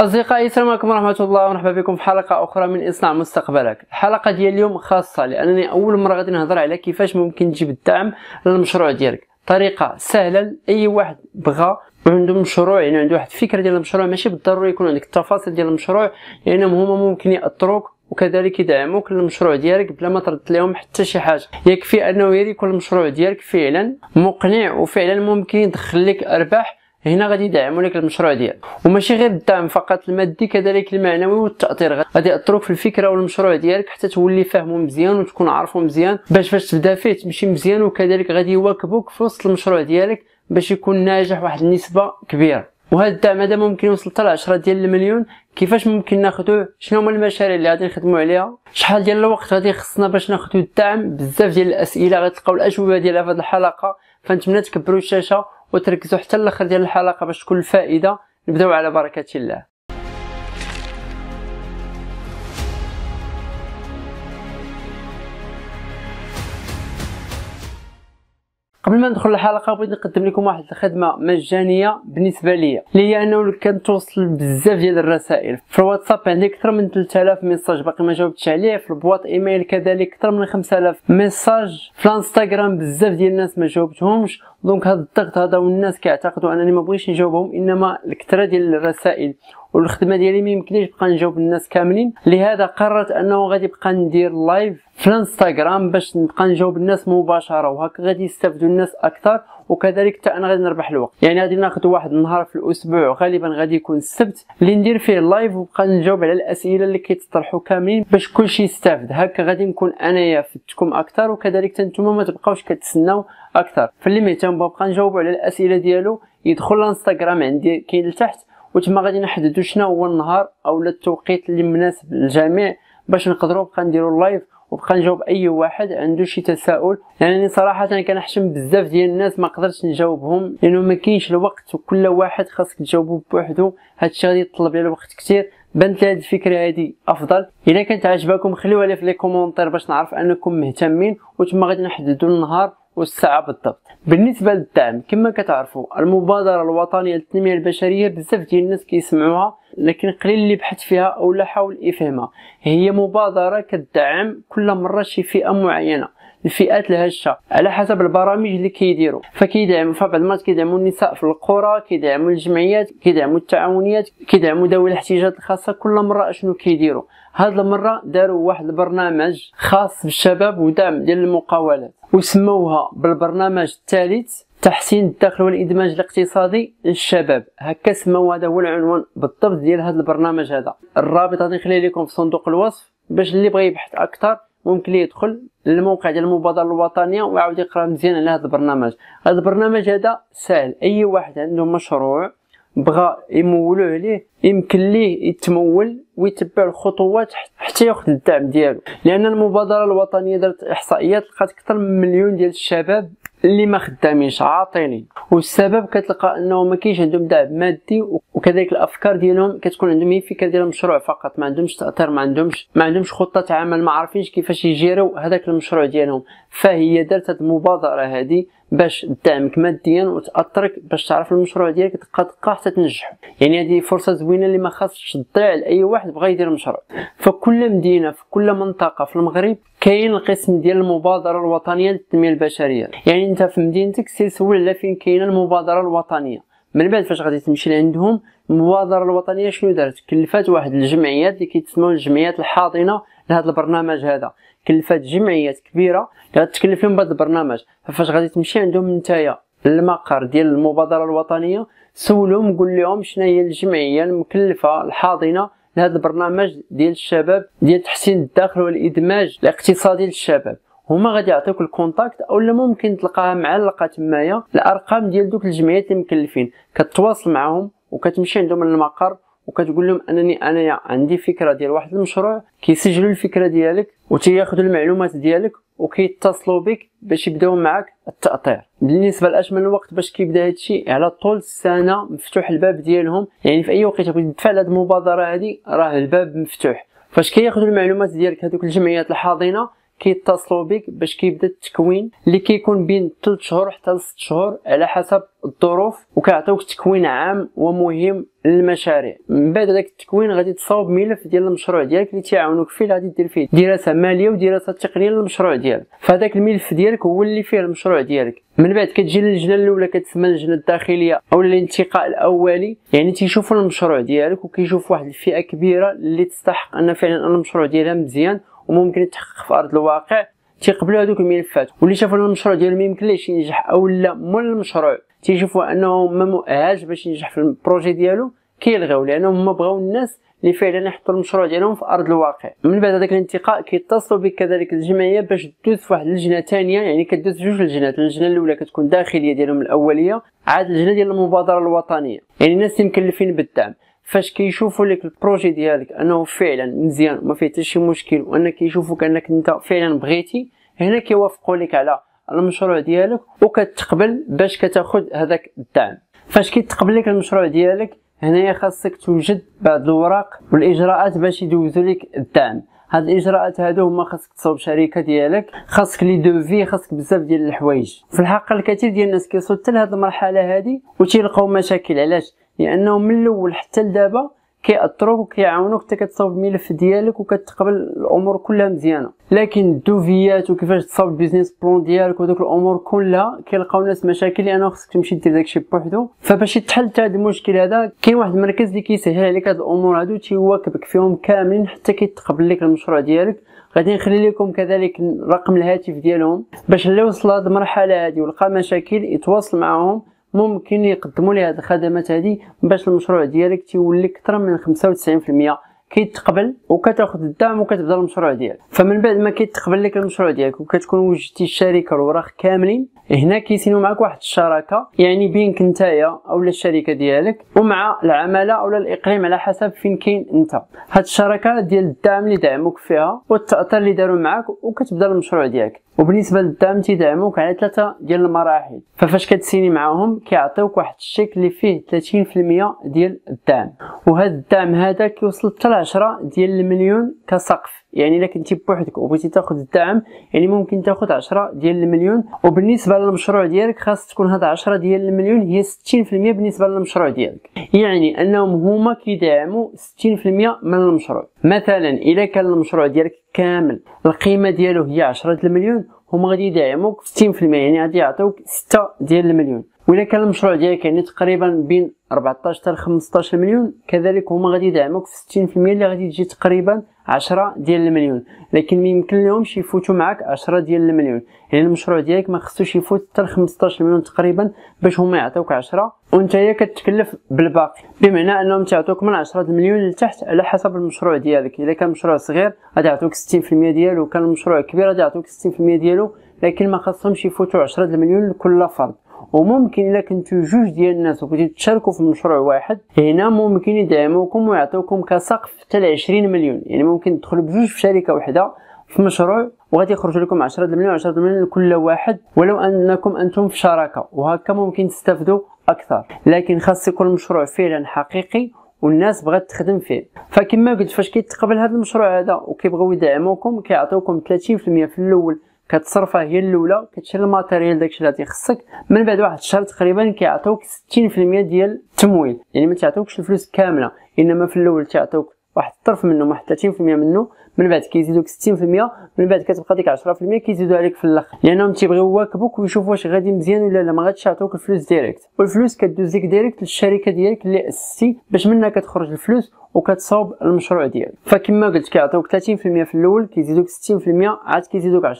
اصدقائي السلام عليكم ورحمه الله ومرحبا بكم في حلقه اخرى من اصنع مستقبلك الحلقه ديال اليوم خاصه لانني اول مره غادي نهضر على كيفاش ممكن تجيب الدعم للمشروع ديالك طريقه سهله لاي واحد بغى عنده مشروع يعني عنده واحد الفكره ديال المشروع ماشي بالضروري يكون عندك التفاصيل ديال المشروع لانهم يعني هما ممكن ياثروك وكذلك يدعموك للمشروع ديالك بلا ما ترد لهم حتى شي حاجه يكفي انه يكون المشروع ديالك فعلا مقنع وفعلا ممكن يدخل لك ارباح هنا غادي يدعموا لك المشروع ديالك وماشي غير الدعم فقط المادي كذلك المعنوي والتاثير غادي ياثروا في الفكره والمشروع ديالك حتى تولي فاهمه مزيان وتكون عارفه مزيان باش فاش تبدا فيه تمشي مزيان وكذلك غادي يواكبوك في وسط المشروع ديالك باش يكون ناجح واحد النسبه كبيره وهذا الدعم هذا ممكن يوصل حتى ل 10 ديال المليون كيفاش ممكن ناخذوه شنو هما المشاريع اللي غادي نخدموا عليها شحال ديال الوقت غادي يخصنا باش ناخذوا الدعم بزاف ديال الاسئله غتلقاو الاجوبه ديالها في هذه الحلقه فنتمنى تكبروا الشاشه وتركزوا حتى الاخر ديال الحلقه باش تكون الفائده نبداو على بركه الله قبل ما ندخل الحلقه بغيت نقدم لكم واحد الخدمه مجانيه بالنسبه ليا اللي هي انه كنتوصل بزاف ديال الرسائل في الواتساب عندي اكثر من 3000 ميساج باقي ما جاوبتش عليه في البواط ايميل كذلك اكثر من 5000 ميساج في الانستغرام بزاف ديال الناس ما جاوبتهمش دونك هذا الضغط هذا والناس كيعتقدوا انني ما بغيتش نجاوبهم انما الكثره ديال الرسائل والخدمه ديالي ما يمكنليش نبقى نجاوب الناس كاملين لهذا قررت انه غادي نبقى ندير لايف في الانستغرام باش نبقى نجاوب الناس مباشره وهكا غادي يستافدوا الناس اكثر وكذلك حتى انا غادي نربح الوقت يعني غادي ناخذ واحد النهار في الاسبوع غالبا غادي يكون السبت اللي ندير فيه اللايف وبقى نجاوب على الاسئله اللي كيتطرحوا كاملين باش كلشي يستافد هكا غادي نكون انايا فدتكم اكثر وكذلك حتى نتوما ما تبقاوش كتسناو اكثر فاللي مهتم بقى نجاوب على الاسئله ديالو يدخل الانستغرام عندي كاين لتحت وتما غادي نحددوا شنو هو النهار او التوقيت اللي مناسب للجميع باش نقدروا نبقى نديروا اللايف وبقى نجاوب اي واحد عنده شي تساؤل لانني يعني صراحه كنحشم بزاف ديال الناس ما قدرتش نجاوبهم لانه ما كاينش الوقت وكل واحد خاصك تجاوبو بوحدو هادشي غادي يطلب على الوقت كثير بانت لي الفكره هادي افضل اذا كانت عجبكم خليوها لي في لي كومونتير باش نعرف انكم مهتمين وتما غادي نحددوا النهار والساعه بالضبط بالنسبه للدعم كما كتعرفوا المبادره الوطنيه للتنميه البشريه بزاف ديال الناس كيسمعوها لكن قليل اللي بحث فيها او لا حاول يفهمها هي مبادره كتدعم كل مره شي فئه معينه الفئات الهشه على حسب البرامج اللي كيديروا فكيدعموا فبعض المرات كيدعموا النساء في القرى كيدعموا الجمعيات كيدعموا التعاونيات كيدعموا ذوي الاحتياجات الخاصه كل مره اشنو كيديروا هاد المره داروا واحد البرنامج خاص بالشباب ودعم ديال المقاولات وسموها بالبرنامج الثالث تحسين الدخل والادماج الاقتصادي للشباب هكا سموا هذا هو العنوان بالضبط ديال هذا البرنامج هذا الرابط غادي نخليه لكم في صندوق الوصف باش اللي بغى يبحث اكثر ممكن ليه يدخل للموقع ديال المبادره الوطنيه ويعاود يقرا مزيان على هذا البرنامج هذا البرنامج هذا سهل اي واحد عنده مشروع بغى يمولو عليه يمكن ليه يتمول ويتبع الخطوات حتى ياخذ الدعم ديالو لان المبادره الوطنيه دارت احصائيات لقات اكثر من مليون ديال الشباب اللي ما خدامينش عاطلين والسبب كتلقى انه ما كاينش عندهم دعم مادي وكذلك الافكار ديالهم كتكون عندهم هي فكره ديال المشروع فقط ما عندهمش تاثير ما عندهمش ما عندهمش خطه عمل ما عارفينش كيفاش يجيروا هذاك المشروع ديالهم فهي دارت هذه المبادره هذه باش دعمك ماديا وتاثرك باش تعرف المشروع ديالك دقه دقه حتى تنجحو يعني هذه فرصه زوينه اللي ما خاصش تضيع لاي واحد بغى يدير مشروع فكل مدينه في كل منطقه في المغرب كاين القسم ديال المبادره الوطنيه للتنميه البشريه يعني انت في مدينتك سير سول على فين كاينه المبادره الوطنيه من بعد فاش غادي تمشي لعندهم المبادره الوطنيه شنو دارت كلفات واحد الجمعيات اللي كيتسموا الجمعيات الحاضنه لهذا البرنامج هذا كلفات جمعيات كبيره كانت تكلف لهم بهذا البرنامج فاش غادي تمشي عندهم نتايا المقر ديال المبادره الوطنيه سولهم قول لهم شنو هي الجمعيه المكلفه الحاضنه لهذا البرنامج ديال الشباب ديال تحسين الداخل والادماج الاقتصادي للشباب هما غادي يعطيوك الكونتاكت اولا ممكن تلقاها معلقه تمايا الارقام ديال دوك الجمعيات المكلفين كتواصل معاهم وكتمشي عندهم المقر وكتقول لهم انني انايا عندي فكره ديال واحد المشروع كيسجلوا الفكره ديالك وتياخذوا المعلومات ديالك وكيتصلوا بك باش يبداو معك التاطير بالنسبه لاشمن الوقت باش كيبدا هادشي على طول السنه مفتوح الباب ديالهم يعني في اي وقت بغيتي تدفع هاد المبادره هذه راه الباب مفتوح فاش كياخذوا المعلومات ديالك هذوك الجمعيات الحاضنه كيتصلوا بك باش كيبدا التكوين اللي كيكون بين 3 شهور حتى ل 6 شهور على حسب الظروف وكيعطيوك تكوين عام ومهم للمشاريع من بعد هذاك التكوين غادي تصاوب ملف ديال المشروع ديالك اللي تيعاونوك فيه اللي غادي دير فيه دراسه ماليه ودراسه تقنيه للمشروع ديالك فهذاك الملف ديالك هو اللي فيه المشروع ديالك من بعد كتجي للجنه الاولى كتسمى اللجنه الداخليه او الانتقاء الاولي يعني تيشوفوا المشروع ديالك وكيشوفوا واحد الفئه كبيره اللي تستحق ان فعلا المشروع ديالها مزيان وممكن يتحقق في ارض الواقع تيقبلوا هذوك الملفات واللي شافوا ان المشروع ديالهم ما يمكنليش ينجح او لا مول المشروع تيشوفوا انه ما مؤهلش باش ينجح في البروجي ديالو كيلغيو لانهم هما بغاو الناس اللي فعلا يحطوا المشروع ديالهم في ارض الواقع من بعد هذاك الانتقاء كيتصلوا بك كذلك الجمعيه باش دوز في واحد اللجنه ثانيه يعني كدوز جوج لجنات اللجنه الاولى كتكون داخليه ديالهم الاوليه عاد اللجنه ديال المبادره الوطنيه يعني الناس اللي مكلفين بالدعم فاش كيشوفوا لك البروجي ديالك انه فعلا مزيان ما فيه حتى شي مشكل وان كيشوفوك انك انت فعلا بغيتي هنا كيوافقوا لك على المشروع ديالك وكتقبل باش كتاخذ هذاك الدعم فاش كيتقبل لك المشروع ديالك هنايا خاصك توجد بعض الوراق والاجراءات باش يدوزوا لك الدعم هاد الاجراءات هادو هما خاصك تصاوب شركه ديالك خاصك لي دوفي خاصك بزاف ديال الحوايج في الحقيقه الكثير ديال الناس كيوصلوا حتى لهاد المرحله هادي وتيلقاو مشاكل علاش يعني من الاول حتى لدابا كيأثروك وكيعاونوك حتى كتصاوب الملف ديالك وكتقبل الامور كلها مزيانه لكن الدوفيات وكيفاش تصاوب البيزنس بلان ديالك ودوك الامور كلها كيلقاو ناس مشاكل لانه يعني خصك تمشي دير داكشي بوحدو فباش تحل هذا المشكل هذا كاين واحد المركز اللي كيسهل عليك هاد الامور هادو تيواكبك فيهم كاملين حتى كيتقبل لك المشروع ديالك غادي نخلي لكم كذلك رقم الهاتف ديالهم باش اللي وصل لهاد المرحله هادي ولقى مشاكل يتواصل معاهم ممكن يقدموا لي هذه الخدمات هذه باش المشروع ديالك تيولي اكثر من 95% كيتقبل وكتاخذ الدعم وكتبدا المشروع ديالك فمن بعد ما كيتقبل لك المشروع ديالك وكتكون وجدتي الشركه الوراق كاملين هنا كيسينو معك واحد الشراكه يعني بينك نتايا اولا الشركه ديالك ومع العماله اولا الاقليم على حسب فين كاين انت هاد الشراكه ديال الدعم اللي دعموك فيها والتاثير اللي داروا معك وكتبدا المشروع ديالك وبالنسبه للدعم تيدعموك على ثلاثه ديال المراحل ففاش كتسيني معاهم كيعطيوك واحد الشيك اللي فيه 30% ديال الدعم وهذا الدعم هذا كيوصل حتى ل 10 ديال المليون كسقف يعني الا كنتي بوحدك وبغيتي تاخذ الدعم يعني ممكن تاخذ 10 ديال المليون وبالنسبه للمشروع ديالك خاص تكون هاد 10 ديال المليون هي 60% بالنسبه للمشروع ديالك يعني انهم هما كيدعموا 60% من المشروع مثلا الا كان المشروع ديالك كامل القيمه ديالو هي 10 المليون هما غادي يدعموك 60% يعني غادي يعطيوك 6 ديال المليون ولا كان المشروع ديالك يعني تقريبا بين 14 حتى 15 مليون كذلك هما غادي يدعموك في 60% اللي غادي تجي تقريبا 10 ديال المليون لكن ما يمكن لهمش يفوتوا معك 10 ديال المليون يعني المشروع ديالك ما خصوش يفوت حتى 15 مليون تقريبا باش هما يعطيوك 10 وانت هي كتكلف بالباقي بمعنى انهم تعطوك من 10 مليون لتحت على حسب المشروع ديالك اذا كان مشروع صغير غادي يعطوك 60% ديالو وكان المشروع كبير غادي يعطوك 60% ديالو لكن ما خصهمش يفوتوا 10 مليون لكل فرد وممكن الا كنتو جوج ديال الناس وكنتو تشاركوا في مشروع واحد هنا ممكن يدعموكم ويعطيوكم كسقف حتى ل 20 مليون يعني ممكن تدخلوا بجوج في شركه واحده في مشروع وغادي يخرج لكم 10 مليون 10 مليون لكل واحد ولو انكم انتم في شراكه وهكا ممكن تستافدوا اكثر لكن خاص يكون المشروع فعلا حقيقي والناس بغات تخدم فيه فكما قلت فاش كيتقبل هذا المشروع هذا وكيبغيو يدعموكم كيعطيوكم 30% في الاول كتصرفه هي الاولى كتشري الماتيريال داكشي اللي تيخصك من بعد واحد الشهر تقريبا كيعطوك 60% ديال التمويل يعني ما تعطوكش الفلوس كامله انما في الاول تعطوك واحد الطرف منه واحد 30% منه من بعد كيزيدوك 60% من بعد كتبقى ديك 10% كيزيدو عليك في الاخر لانهم تيبغيو يواكبوك ويشوفوا واش غادي مزيان ولا لا ما غاديش يعطوك الفلوس ديريكت والفلوس كدوز ليك ديريكت للشركه ديالك اللي اسستي باش منها كتخرج الفلوس وكتصاوب المشروع ديالك فكما قلت كيعطيوك 30% في الاول كيزيدوك 60% عاد كيزيدوك 10%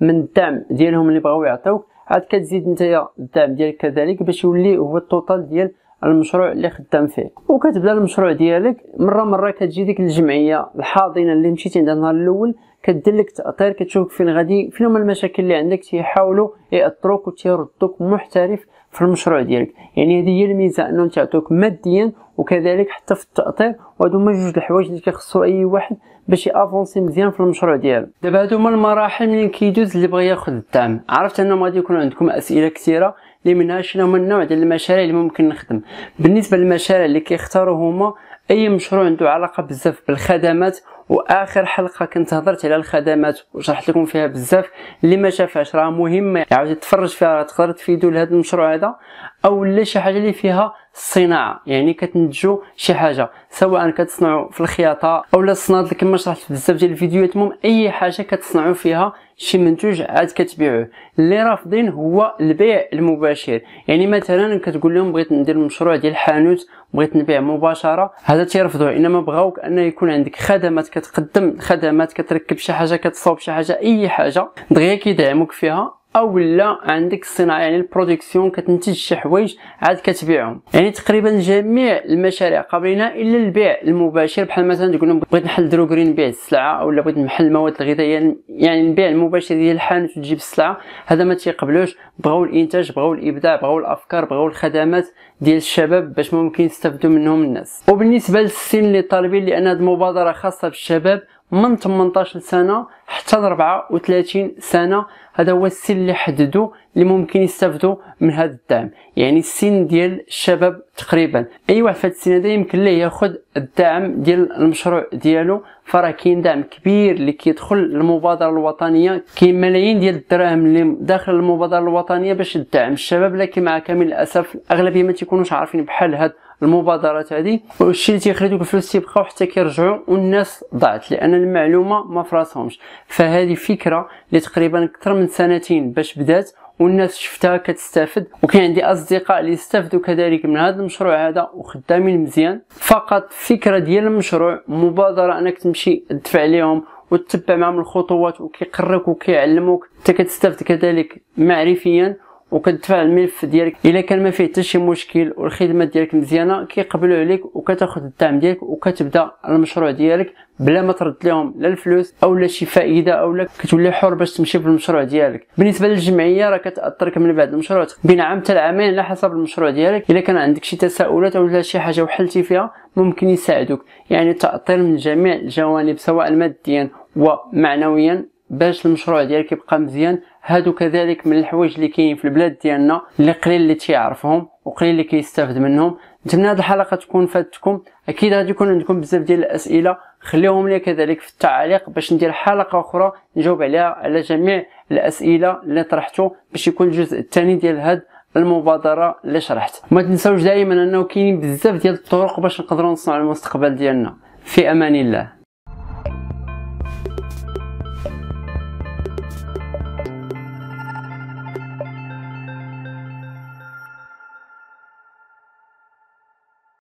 من الدعم ديالهم اللي بغاو يعطيوك عاد كتزيد نتايا الدعم ديالك كذلك باش يولي هو التوتال ديال المشروع اللي خدام فيه وكتبدا المشروع ديالك مره مره كتجي ديك الجمعيه الحاضنه اللي مشيتي عندها النهار الاول كدير لك تاطير كتشوف فين غادي فين هما المشاكل اللي عندك تيحاولوا ياثروك وتيردوك محترف في المشروع ديالك يعني هذه هي الميزه انهم تعطوك ماديا وكذلك حتى في التاطير وهادو هما جوج الحوايج اللي كيخصو اي واحد باش يافونسي مزيان في المشروع ديالو دابا هادو هما المراحل منين كيدوز اللي بغى ياخذ الدعم عرفت انهم غادي يكون عندكم اسئله كثيره اللي منها شنو هما النوع ديال المشاريع اللي ممكن نخدم بالنسبه للمشاريع اللي كيختاروا هما اي مشروع عنده علاقه بزاف بالخدمات واخر حلقه كنت هضرت على الخدمات وشرحت لكم فيها بزاف اللي ما شافهاش راه مهمه يعاود يعني يتفرج فيها تقدر تفيدو لهذا المشروع هذا او لا شي حاجه اللي فيها الصناعه يعني كتنتجوا شي حاجه سواء كتصنعوا في الخياطه اولا الصنادل كما شرحت في بزاف ديال الفيديوهات المهم اي حاجه كتصنعوا فيها شي منتوج عاد كتبيعوه اللي رافضين هو البيع المباشر يعني مثلا كتقول لهم بغيت ندير مشروع ديال الحانوت بغيت نبيع مباشره هذا تيرفضوه انما بغاوك انه يكون عندك خدمات كتقدم خدمات كتركب شي حاجه كتصاوب شي حاجه اي حاجه دغيا كيدعموك فيها اولا عندك الصناعه يعني البروديكسيون كتنتج شي حوايج عاد كتبيعهم يعني تقريبا جميع المشاريع قابلين الا البيع المباشر بحال مثلا تقول لهم بغيت نحل دروغري نبيع السلعه ولا بغيت نحل المواد الغذائيه يعني-, يعني البيع المباشر ديال الحانوت وتجيب السلعه هذا ما تيقبلوش بغاو الانتاج بغاو الابداع بغاو الافكار بغاو الخدمات ديال الشباب باش ممكن يستافدوا منهم الناس وبالنسبه للسن اللي طالبين لان هذه المبادره خاصه بالشباب من 18 سنه حتى 34 سنه هذا هو السن اللي حددوا اللي ممكن يستافدوا من هذا الدعم يعني السن ديال الشباب تقريبا اي واحد في هذا السن هذا يمكن ليه ياخذ الدعم ديال المشروع ديالو فراه كاين دعم كبير اللي كيدخل للمبادره الوطنيه كاين ملايين ديال الدراهم اللي داخل المبادره الوطنيه باش تدعم الشباب لكن مع كامل الاسف الاغلبيه ما تيكونوش عارفين بحال هاد المبادرات هادي والشيء اللي تيخلي دوك الفلوس تيبقاو حتى كيرجعوا والناس ضاعت لان المعلومه ما فراسهمش فهذه فكره اللي تقريبا اكثر من سنتين باش بدات والناس شفتها كتستافد وكاين عندي اصدقاء اللي استفدوا كذلك من هذا المشروع هذا وخدامين مزيان فقط فكره ديال المشروع مبادره انك تمشي تدفع عليهم وتتبع معهم الخطوات وكيقرك وكيعلموك حتى كتستافد كذلك معرفيا وكتدفع الملف ديالك الا كان ما فيه حتى شي مشكل والخدمه ديالك مزيانه كيقبلوا عليك وكتاخذ الدعم ديالك وكتبدا المشروع ديالك بلا ما ترد لهم لا الفلوس او لا شي فائده او لا كتولي حر باش تمشي في المشروع ديالك بالنسبه للجمعيه راه كتاثرك من بعد المشروع بين عام حتى العامين على حسب المشروع ديالك الا كان عندك شي تساؤلات او شي حاجه وحلتي فيها ممكن يساعدوك يعني تاثير من جميع الجوانب سواء ماديا ومعنويا باش المشروع ديالك يبقى مزيان هادو كذلك من الحوايج اللي كاينين في البلاد ديالنا اللي قليل اللي تيعرفهم وقليل اللي كيستافد منهم نتمنى هاد الحلقه تكون فاتتكم اكيد غادي يكون عندكم بزاف ديال الاسئله خليهم لي كذلك في التعليق باش ندير حلقه اخرى نجاوب عليها على جميع الاسئله اللي طرحتو باش يكون الجزء الثاني ديال هاد المبادره اللي شرحت ما تنساوش دائما انه كاينين بزاف ديال الطرق باش نقدروا نصنعوا المستقبل ديالنا في امان الله